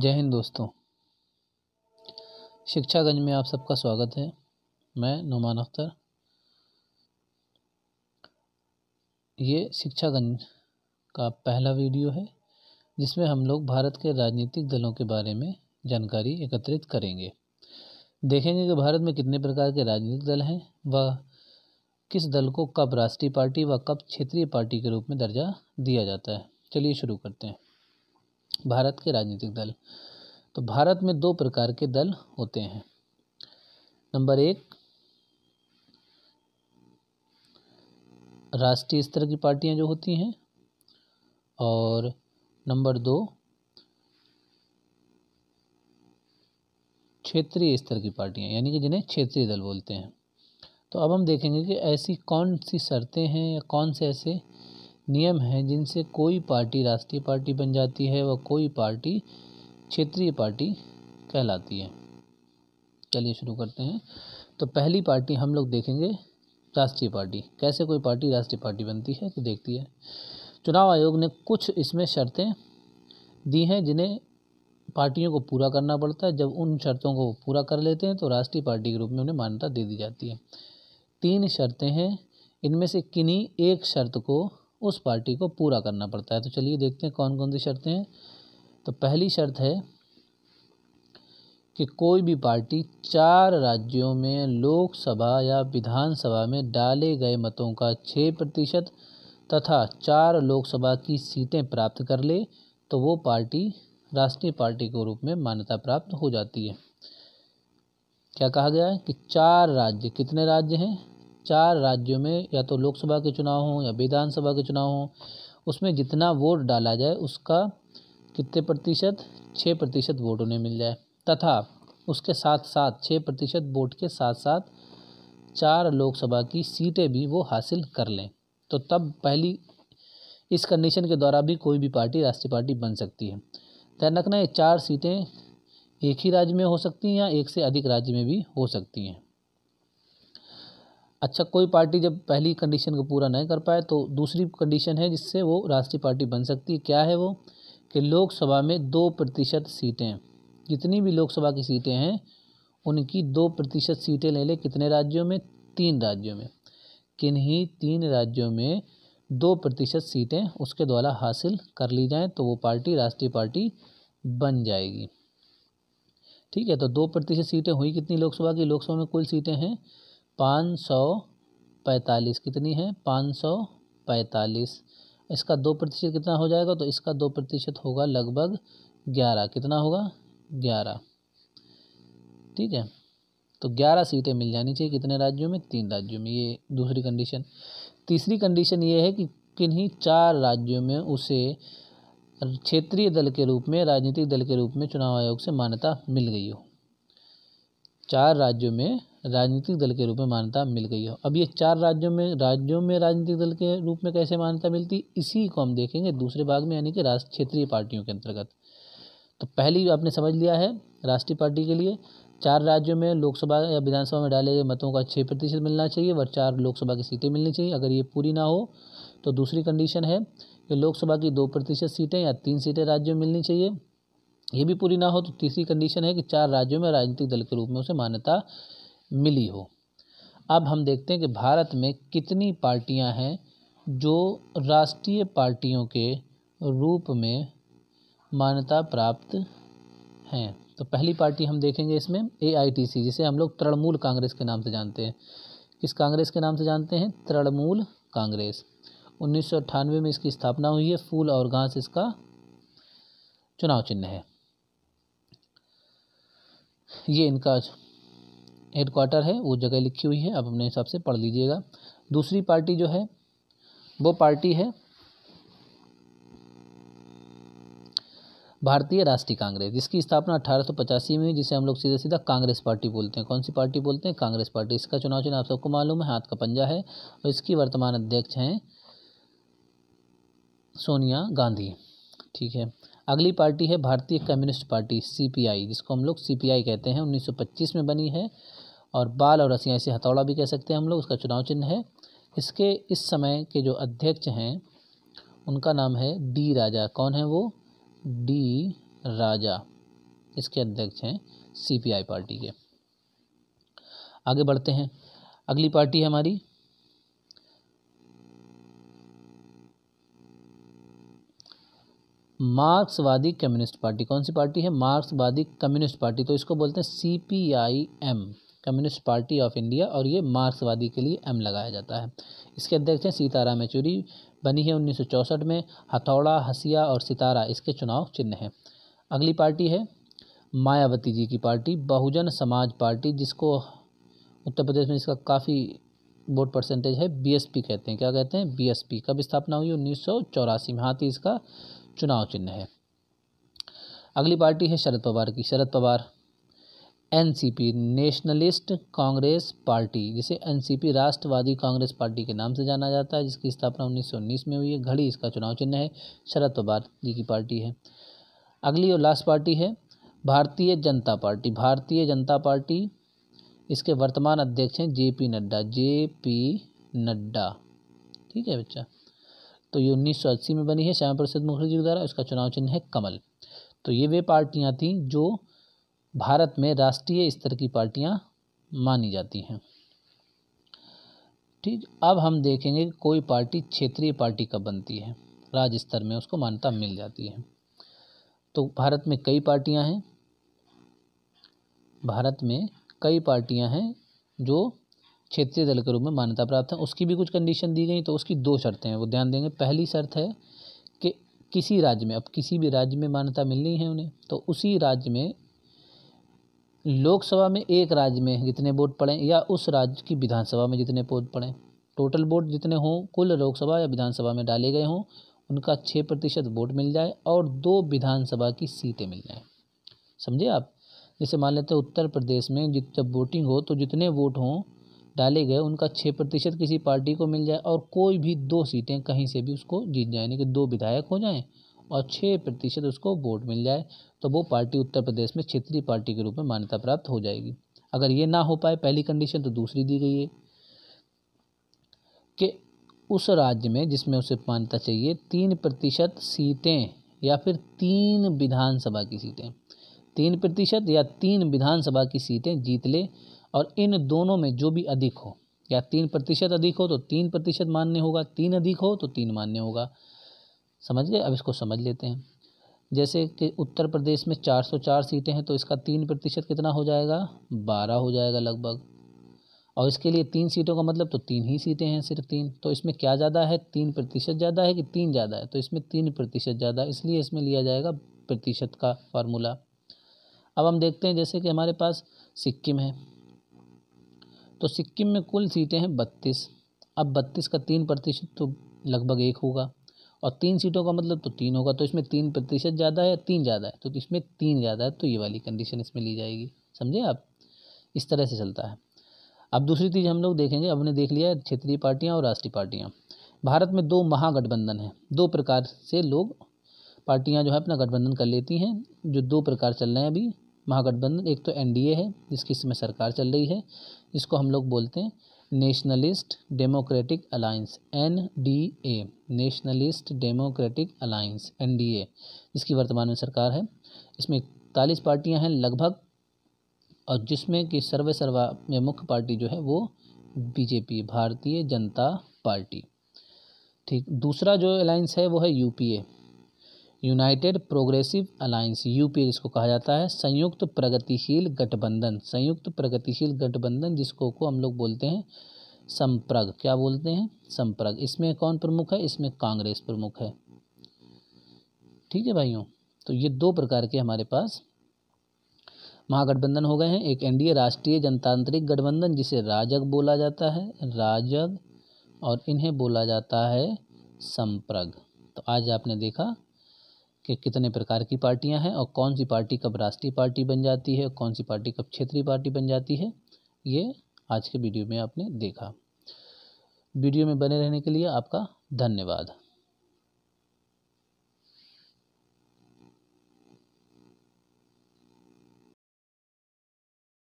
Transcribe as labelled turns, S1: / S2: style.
S1: जय हिंद दोस्तों शिक्षागंज में आप सबका स्वागत है मैं नुमान अख्तर ये शिक्षागंज का पहला वीडियो है जिसमें हम लोग भारत के राजनीतिक दलों के बारे में जानकारी एकत्रित करेंगे देखेंगे कि भारत में कितने प्रकार के राजनीतिक दल हैं व किस दल को कब राष्ट्रीय पार्टी व कब क्षेत्रीय पार्टी के रूप में दर्जा दिया जाता है चलिए शुरू करते हैं भारत के राजनीतिक दल तो भारत में दो प्रकार के दल होते हैं नंबर एक राष्ट्रीय स्तर की पार्टियां जो होती हैं और नंबर दो क्षेत्रीय स्तर की पार्टियां यानी कि जिन्हें क्षेत्रीय दल बोलते हैं तो अब हम देखेंगे कि ऐसी कौन सी शर्तें हैं या कौन से ऐसे नियम हैं जिनसे कोई पार्टी राष्ट्रीय पार्टी बन जाती है व कोई पार्टी क्षेत्रीय पार्टी कहलाती है चलिए शुरू करते हैं तो पहली पार्टी हम लोग देखेंगे राष्ट्रीय पार्टी कैसे कोई पार्टी राष्ट्रीय पार्टी बनती है तो देखती है चुनाव आयोग ने कुछ इसमें शर्तें दी हैं जिन्हें पार्टियों को पूरा करना पड़ता है जब उन शर्तों को पूरा कर लेते हैं तो राष्ट्रीय पार्टी के रूप में उन्हें मान्यता दे दी जाती है तीन शर्तें हैं इनमें से किन्हीं एक शर्त को उस पार्टी को पूरा करना पड़ता है तो चलिए देखते हैं कौन कौन सी शर्तें हैं तो पहली शर्त है कि कोई भी पार्टी चार राज्यों में लोकसभा या विधानसभा में डाले गए मतों का छः प्रतिशत तथा चार लोकसभा की सीटें प्राप्त कर ले तो वो पार्टी राष्ट्रीय पार्टी के रूप में मान्यता प्राप्त हो जाती है क्या कहा गया है कि चार राज्य कितने राज्य हैं चार राज्यों में या तो लोकसभा के चुनाव हों या विधानसभा के चुनाव हों उसमें जितना वोट डाला जाए उसका कितने प्रतिशत छः प्रतिशत वोट उन्हें मिल जाए तथा उसके साथ साथ छः प्रतिशत वोट के साथ साथ चार लोकसभा की सीटें भी वो हासिल कर लें तो तब पहली इस कंडीशन के द्वारा भी कोई भी पार्टी राष्ट्रीय पार्टी बन सकती है ध्यान रखना है चार सीटें एक ही राज्य में हो सकती हैं या एक से अधिक राज्य में भी हो सकती हैं अच्छा कोई पार्टी जब पहली कंडीशन को पूरा नहीं कर पाए तो दूसरी कंडीशन है जिससे वो राष्ट्रीय पार्टी बन सकती है क्या है वो कि लोकसभा में दो प्रतिशत सीटें जितनी भी लोकसभा की सीटें हैं उनकी दो प्रतिशत सीटें ले लें कितने राज्यों में तीन राज्यों में किन्हीं तीन राज्यों में दो प्रतिशत सीटें उसके द्वारा हासिल कर ली जाएँ तो वो पार्टी राष्ट्रीय पार्टी बन जाएगी ठीक है तो दो प्रतिशत सीटें हुई कितनी लोकसभा की लोकसभा में कुल सीटें हैं पाँच सौ पैंतालीस कितनी है पाँच सौ पैंतालीस इसका दो प्रतिशत कितना हो जाएगा तो इसका दो प्रतिशत होगा लगभग ग्यारह कितना होगा ग्यारह ठीक है तो ग्यारह सीटें मिल जानी चाहिए कितने राज्यों में तीन राज्यों में ये दूसरी कंडीशन तीसरी कंडीशन ये है कि किन्हीं चार राज्यों में उसे क्षेत्रीय दल के रूप में राजनीतिक दल के रूप में चुनाव आयोग से मान्यता मिल गई हो चार राज्यों में राजनीतिक दल के रूप में मान्यता मिल गई हो अब ये चार राज्यों में राज्यों में राजनीतिक दल के रूप में कैसे मान्यता मिलती इसी को हम देखेंगे दूसरे भाग में यानी कि राज क्षेत्रीय पार्टियों के अंतर्गत तो पहली आपने समझ लिया है राष्ट्रीय पार्टी के लिए चार राज्यों में लोकसभा या विधानसभा में डाले गए मतों का छः प्रतिशत मिलना चाहिए और चार लोकसभा की सीटें मिलनी चाहिए अगर ये पूरी ना हो तो दूसरी कंडीशन है कि लोकसभा की दो प्रतिशत सीटें या तीन सीटें राज्यों में मिलनी चाहिए ये भी पूरी ना हो तो तीसरी कंडीशन है कि चार राज्यों में राजनीतिक दल के रूप में उसे मान्यता मिली हो अब हम देखते हैं कि भारत में कितनी पार्टियां हैं जो राष्ट्रीय पार्टियों के रूप में मान्यता प्राप्त हैं तो पहली पार्टी हम देखेंगे इसमें एआईटीसी जिसे हम लोग तृणमूल कांग्रेस के नाम से जानते हैं किस कांग्रेस के नाम से जानते हैं तृणमूल कांग्रेस उन्नीस में इसकी स्थापना हुई है फूल और घास इसका चुनाव चिन्ह है ये इनका हेडक्वार्टर है वो जगह लिखी हुई है आप अपने हिसाब से पढ़ लीजिएगा दूसरी पार्टी जो है वो पार्टी है भारतीय राष्ट्रीय कांग्रेस जिसकी स्थापना अठारह सौ पचासी में हुई जिसे हम लोग सीधे सीधा कांग्रेस पार्टी बोलते हैं कौन सी पार्टी बोलते हैं कांग्रेस पार्टी इसका चुनाव चिन्ह आप सबको मालूम है हाथ का पंजा है और इसकी वर्तमान अध्यक्ष हैं सोनिया गांधी ठीक है अगली पार्टी है भारतीय कम्युनिस्ट पार्टी सीपीआई जिसको हम लोग सीपीआई कहते हैं 1925 में बनी है और बाल और रसिया इसे हथौड़ा भी कह सकते हैं हम लोग उसका चुनाव चिन्ह है इसके इस समय के जो अध्यक्ष हैं उनका नाम है डी राजा कौन है वो डी राजा इसके अध्यक्ष हैं सीपीआई पार्टी के आगे बढ़ते हैं अगली पार्टी है हमारी मार्क्सवादी कम्युनिस्ट पार्टी कौन सी पार्टी है मार्क्सवादी कम्युनिस्ट पार्टी तो इसको बोलते हैं C P I M communist party of India और ये मार्क्सवादी के लिए एम लगाया जाता है इसके अध्यक्ष हैं सीताराम येचूरी बनी है उन्नीस में हथौड़ा हसिया और सितारा इसके चुनाव चिन्ह हैं अगली पार्टी है मायावती जी की पार्टी बहुजन समाज पार्टी जिसको उत्तर प्रदेश में इसका काफ़ी वोट परसेंटेज है बीएसपी कहते हैं क्या कहते हैं बीएसपी कब स्थापना हुई उन्नीस सौ चौरासी में हाथी तो इसका चुनाव चिन्ह है अगली पार्टी है शरद पवार की Sharad Pawar NCP nationalist congress party जिसे एनसीपी राष्ट्रवादी कांग्रेस पार्टी के नाम से जाना जाता है जिसकी स्थापना 1919 में हुई है घड़ी इसका चुनाव चिन्ह है शरद पवार जी की पार्टी है अगली और लास्ट पार्टी है भारतीय जनता पार्टी भारतीय जनता पार्टी इसके वर्तमान अध्यक्ष हैं J P Nadda J P Nadda ठीक है बच्चा तो ये अस्सी में बनी है श्यामा प्रसाद मुखर्जी द्वारा इसका चुनाव चिन्ह है कमल तो ये वे पार्टियाँ थीं जो भारत में राष्ट्रीय स्तर की पार्टियाँ मानी जाती हैं ठीक अब हम देखेंगे कि कोई पार्टी क्षेत्रीय पार्टी कब बनती है राज्य स्तर में उसको मान्यता मिल जाती है तो भारत में कई पार्टियां हैं भारत में कई पार्टियां हैं जो क्षेत्रीय दल के रूप में मान्यता प्राप्त हैं उसकी भी कुछ कंडीशन दी गई तो उसकी दो शर्तें हैं वो ध्यान देंगे पहली शर्त है कि किसी राज्य में अब किसी भी राज्य में मान्यता मिलनी है उन्हें तो उसी राज्य में लोकसभा में एक राज्य में जितने वोट पड़ें या उस राज्य की विधानसभा में जितने वोट पड़ें टोटल वोट जितने हों कुल लोकसभा या विधानसभा में डाले गए हों उनका छः प्रतिशत वोट मिल जाए और दो विधानसभा की सीटें मिल जाएँ समझे आप जैसे मान लेते हैं उत्तर प्रदेश में जब वोटिंग हो तो जितने वोट हों डाले गए उनका छः प्रतिशत किसी पार्टी को मिल जाए और कोई भी दो सीटें कहीं से भी उसको जीत जाए यानी कि दो विधायक हो जाएँ और छः प्रतिशत उसको वोट मिल जाए तो वो पार्टी उत्तर प्रदेश में क्षेत्रीय पार्टी के रूप में मान्यता प्राप्त हो जाएगी अगर ये ना हो पाए पहली कंडीशन तो दूसरी दी गई है कि उस राज्य में जिसमें उसे मान्यता चाहिए तीन प्रतिशत सीटें या फिर तीन विधानसभा की सीटें तीन प्रतिशत या तीन विधानसभा की सीटें जीत ले और इन दोनों में जो भी अधिक हो या तीन प्रतिशत अधिक हो तो तीन प्रतिशत मान्य होगा तीन अधिक हो तो तीन मान्य होगा समझ गए अब इसको समझ लेते हैं जैसे कि उत्तर प्रदेश में 404 सीटें हैं तो इसका तीन प्रतिशत कितना हो जाएगा बारह हो जाएगा लगभग और इसके लिए तीन सीटों का मतलब तो तीन ही सीटें हैं सिर्फ तीन तो इसमें क्या ज़्यादा है तीन प्रतिशत ज़्यादा है कि तीन ज़्यादा है तो इसमें तीन प्रतिशत ज़्यादा इसलिए इसमें लिया जाएगा प्रतिशत का फार्मूला अब हम देखते हैं जैसे कि हमारे पास सिक्किम है तो सिक्किम में कुल सीटें हैं बत्तीस अब बत्तीस का तीन प्रतिशत तो लगभग एक होगा और तीन सीटों का मतलब तो तीन होगा तो इसमें तीन प्रतिशत ज़्यादा है तीन ज़्यादा है तो इसमें तीन ज़्यादा है तो ये वाली कंडीशन इसमें ली जाएगी समझे आप इस तरह से चलता है अब दूसरी चीज़ हम लोग देखेंगे हमने देख लिया है क्षेत्रीय पार्टियाँ और राष्ट्रीय पार्टियाँ भारत में दो महागठबंधन हैं दो प्रकार से लोग पार्टियाँ जो है अपना गठबंधन कर लेती हैं जो दो प्रकार चल रहे हैं अभी महागठबंधन एक तो एनडीए है जिसकी इसमें सरकार चल रही है इसको हम लोग बोलते हैं nationalist democratic alliance N D A nationalist democratic alliance N D A जिसकी वर्तमान में सरकार है इसमें इकतालीस पार्टियां हैं लगभग और जिसमें कि सर्वे सर्वा में मुख्य पार्टी जो है वो बीजेपी भारतीय जनता पार्टी ठीक दूसरा जो अलायंस है वो है UPA united progressive alliance UPA जिसको कहा जाता है संयुक्त प्रगतिशील गठबंधन संयुक्त प्रगतिशील गठबंधन जिसको को हम लोग बोलते हैं संप्रग क्या बोलते हैं संप्रग इसमें कौन प्रमुख है इसमें कांग्रेस प्रमुख है ठीक है भाइयों तो ये दो प्रकार के हमारे पास महागठबंधन हो गए हैं एक एनडीए राष्ट्रीय जनतांत्रिक गठबंधन जिसे राजग बोला जाता है राजग और इन्हें बोला जाता है संप्रग तो आज आपने देखा कि कितने प्रकार की पार्टियां हैं और कौन सी पार्टी कब राष्ट्रीय पार्टी बन जाती है कौन सी पार्टी कब क्षेत्रीय पार्टी बन जाती है ये आज के वीडियो में आपने देखा वीडियो में बने रहने के लिए आपका धन्यवाद